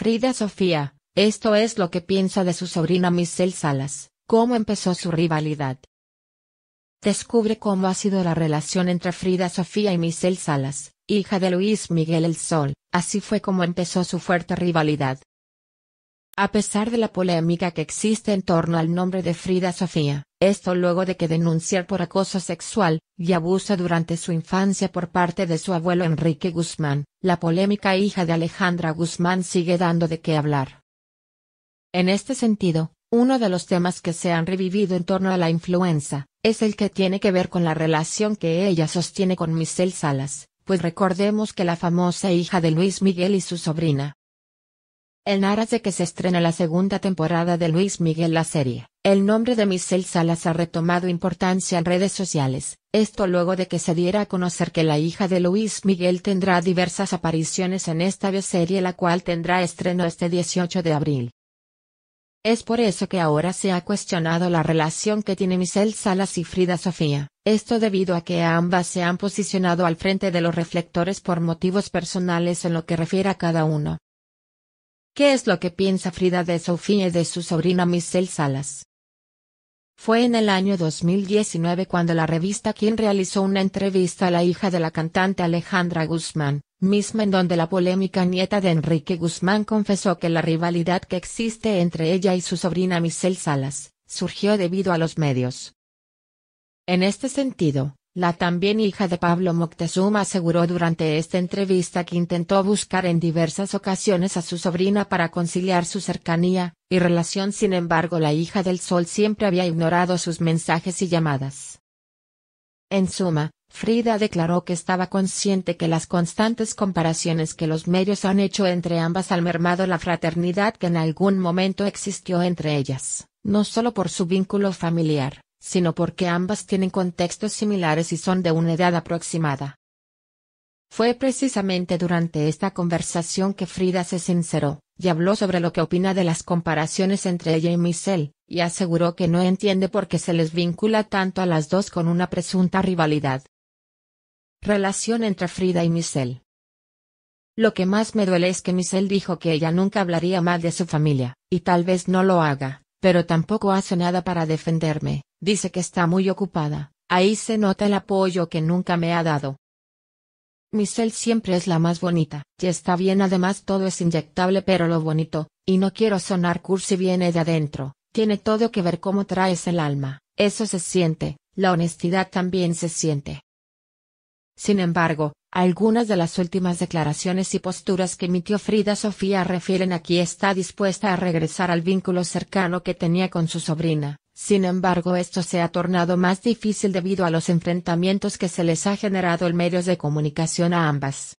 Frida Sofía, esto es lo que piensa de su sobrina Michelle Salas, cómo empezó su rivalidad. Descubre cómo ha sido la relación entre Frida Sofía y Michelle Salas, hija de Luis Miguel El Sol, así fue como empezó su fuerte rivalidad. A pesar de la polémica que existe en torno al nombre de Frida Sofía, esto luego de que denunciar por acoso sexual y abuso durante su infancia por parte de su abuelo Enrique Guzmán, la polémica hija de Alejandra Guzmán sigue dando de qué hablar. En este sentido, uno de los temas que se han revivido en torno a la influenza, es el que tiene que ver con la relación que ella sostiene con Michelle Salas, pues recordemos que la famosa hija de Luis Miguel y su sobrina, en aras de que se estrena la segunda temporada de Luis Miguel la serie, el nombre de Michelle Salas ha retomado importancia en redes sociales, esto luego de que se diera a conocer que la hija de Luis Miguel tendrá diversas apariciones en esta bioserie, la cual tendrá estreno este 18 de abril. Es por eso que ahora se ha cuestionado la relación que tiene Michelle Salas y Frida Sofía, esto debido a que ambas se han posicionado al frente de los reflectores por motivos personales en lo que refiere a cada uno, ¿Qué es lo que piensa Frida de Sofía y de su sobrina Michelle Salas? Fue en el año 2019 cuando la revista Quien realizó una entrevista a la hija de la cantante Alejandra Guzmán, misma en donde la polémica nieta de Enrique Guzmán confesó que la rivalidad que existe entre ella y su sobrina Michelle Salas, surgió debido a los medios. En este sentido, la también hija de Pablo Moctezuma aseguró durante esta entrevista que intentó buscar en diversas ocasiones a su sobrina para conciliar su cercanía y relación, sin embargo la hija del sol siempre había ignorado sus mensajes y llamadas. En suma, Frida declaró que estaba consciente que las constantes comparaciones que los medios han hecho entre ambas han mermado la fraternidad que en algún momento existió entre ellas, no solo por su vínculo familiar, sino porque ambas tienen contextos similares y son de una edad aproximada. Fue precisamente durante esta conversación que Frida se sinceró, y habló sobre lo que opina de las comparaciones entre ella y Michelle, y aseguró que no entiende por qué se les vincula tanto a las dos con una presunta rivalidad. Relación entre Frida y Michelle. Lo que más me duele es que Michelle dijo que ella nunca hablaría mal de su familia, y tal vez no lo haga, pero tampoco hace nada para defenderme, Dice que está muy ocupada, ahí se nota el apoyo que nunca me ha dado. Mi cel siempre es la más bonita, y está bien además todo es inyectable pero lo bonito, y no quiero sonar cursi viene de adentro, tiene todo que ver cómo traes el alma, eso se siente, la honestidad también se siente. Sin embargo, algunas de las últimas declaraciones y posturas que emitió Frida Sofía refieren a que está dispuesta a regresar al vínculo cercano que tenía con su sobrina, sin embargo esto se ha tornado más difícil debido a los enfrentamientos que se les ha generado el medios de comunicación a ambas.